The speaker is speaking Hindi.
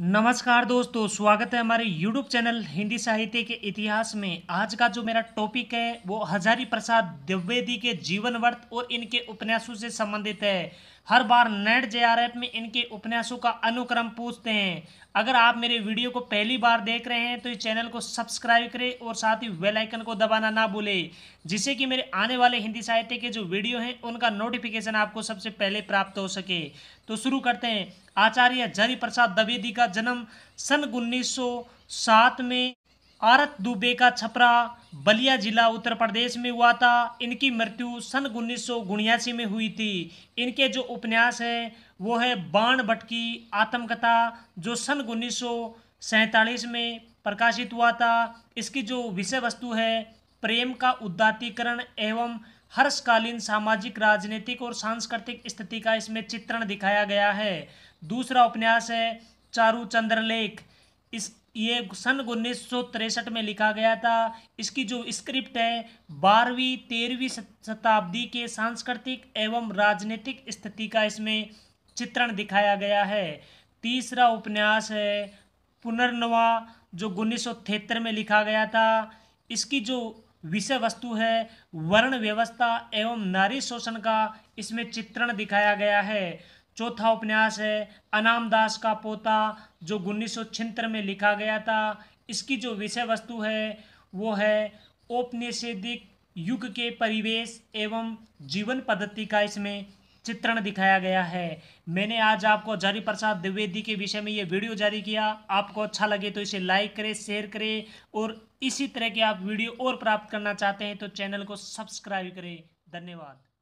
नमस्कार दोस्तों स्वागत है हमारे YouTube चैनल हिंदी साहित्य के इतिहास में आज का जो मेरा टॉपिक है वो हजारी प्रसाद द्विवेदी के जीवन वर्त और इनके उपन्यासों से संबंधित है हर बार नेट जे में इनके उपन्यासों का अनुक्रम पूछते हैं अगर आप मेरे वीडियो को पहली बार देख रहे हैं तो इस चैनल को सब्सक्राइब करें और साथ ही वेलाइकन आइकन को दबाना ना भूलें जिससे कि मेरे आने वाले हिंदी साहित्य के जो वीडियो हैं उनका नोटिफिकेशन आपको सबसे पहले प्राप्त हो सके तो शुरू करते हैं आचार्य जरी प्रसाद द्विवेदी का जन्म सन 1907 में आरत दुबे का छपरा बलिया जिला उत्तर प्रदेश में हुआ था इनकी मृत्यु सन उन्नीस में हुई थी इनके जो उपन्यास है वो है बाण भटकी आत्मकथा जो सन उन्नीस में प्रकाशित हुआ था इसकी जो विषय वस्तु है प्रेम का उदातीकरण एवं हर्षकालीन सामाजिक राजनीतिक और सांस्कृतिक स्थिति का इसमें चित्रण दिखाया गया है दूसरा उपन्यास है चारू चंद्रलेख इस ये सन उन्नीस में लिखा गया था इसकी जो स्क्रिप्ट है बारहवीं तेरहवीं शताब्दी के सांस्कृतिक एवं राजनीतिक स्थिति का इसमें चित्रण दिखाया गया है तीसरा उपन्यास है पुनर्नवा जो उन्नीस में लिखा गया था इसकी जो विषय वस्तु है वर्ण व्यवस्था एवं नारी शोषण का इसमें चित्रण दिखाया गया है चौथा उपन्यास है अनामदास का पोता जो उन्नीस में लिखा गया था इसकी जो विषय वस्तु है वो है औपनिषेदिक युग के परिवेश एवं जीवन पद्धति का इसमें चित्रण दिखाया गया है मैंने आज आपको जारी प्रसाद द्विवेदी के विषय में ये वीडियो जारी किया आपको अच्छा लगे तो इसे लाइक करें शेयर करें और इसी तरह के आप वीडियो और प्राप्त करना चाहते हैं तो चैनल को सब्सक्राइब करें धन्यवाद